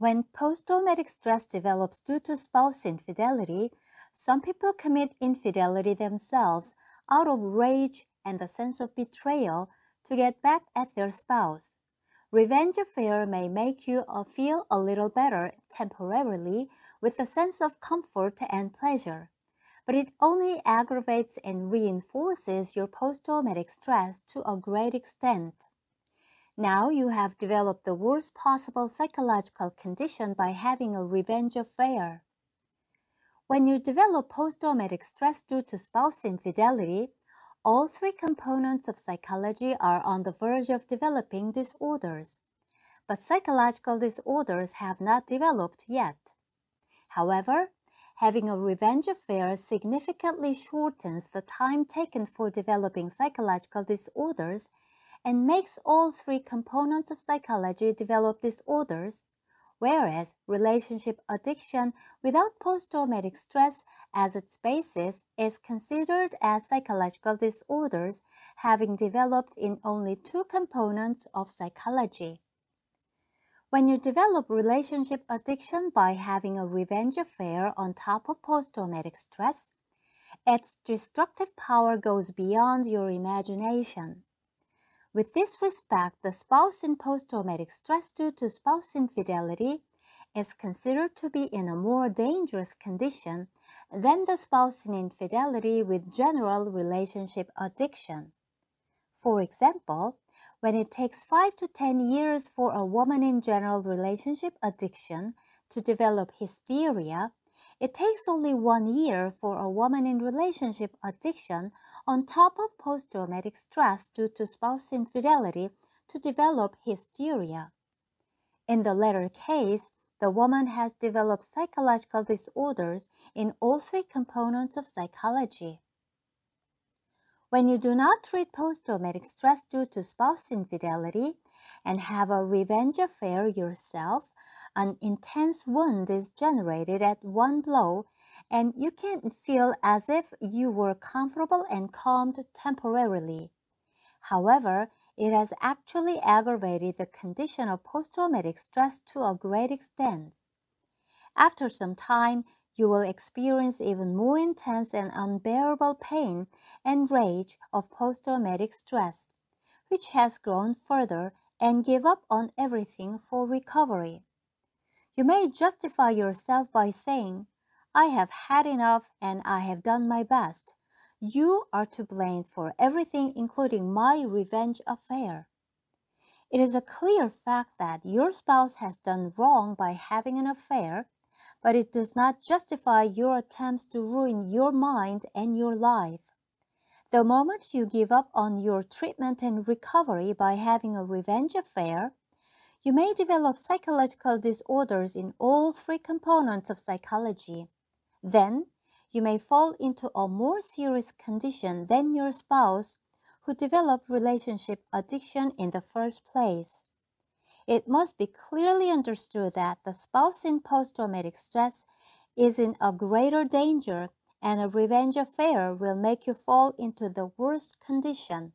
When post traumatic stress develops due to spouse infidelity, some people commit infidelity themselves out of rage and the sense of betrayal to get back at their spouse. Revenge affair may make you feel a little better temporarily with a sense of comfort and pleasure, but it only aggravates and reinforces your post traumatic stress to a great extent. Now you have developed the worst possible psychological condition by having a revenge affair. When you develop post-traumatic stress due to spouse infidelity, all three components of psychology are on the verge of developing disorders, but psychological disorders have not developed yet. However, having a revenge affair significantly shortens the time taken for developing psychological disorders and makes all three components of psychology develop disorders, whereas relationship addiction without post traumatic stress as its basis is considered as psychological disorders having developed in only two components of psychology. When you develop relationship addiction by having a revenge affair on top of post traumatic stress, its destructive power goes beyond your imagination. With this respect, the spouse in post-traumatic stress due to spouse infidelity is considered to be in a more dangerous condition than the spouse in infidelity with general relationship addiction. For example, when it takes 5 to 10 years for a woman in general relationship addiction to develop hysteria it takes only one year for a woman in relationship addiction, on top of post traumatic stress due to spouse infidelity, to develop hysteria. In the latter case, the woman has developed psychological disorders in all three components of psychology. When you do not treat post traumatic stress due to spouse infidelity and have a revenge affair yourself, an intense wound is generated at one blow, and you can feel as if you were comfortable and calmed temporarily. However, it has actually aggravated the condition of post traumatic stress to a great extent. After some time, you will experience even more intense and unbearable pain and rage of post traumatic stress, which has grown further and give up on everything for recovery. You may justify yourself by saying, I have had enough and I have done my best. You are to blame for everything, including my revenge affair. It is a clear fact that your spouse has done wrong by having an affair, but it does not justify your attempts to ruin your mind and your life. The moment you give up on your treatment and recovery by having a revenge affair, you may develop psychological disorders in all three components of psychology. Then, you may fall into a more serious condition than your spouse who developed relationship addiction in the first place. It must be clearly understood that the spouse in post traumatic stress is in a greater danger, and a revenge affair will make you fall into the worst condition.